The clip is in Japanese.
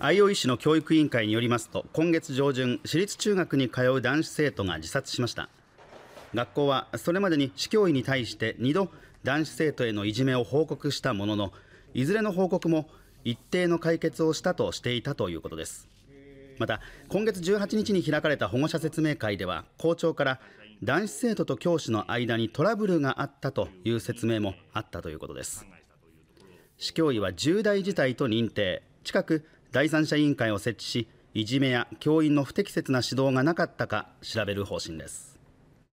相生師の教育委員会によりますと今月上旬私立中学に通う男子生徒が自殺しました学校はそれまでに市教委に対して2度男子生徒へのいじめを報告したもののいずれの報告も一定の解決をしたとしていたということですまた今月18日に開かれた保護者説明会では校長から男子生徒と教師の間にトラブルがあったという説明もあったということです市教委は重大事態と認定近く第三者委員会を設置しいじめや教員の不適切な指導がなかったか調べる方針です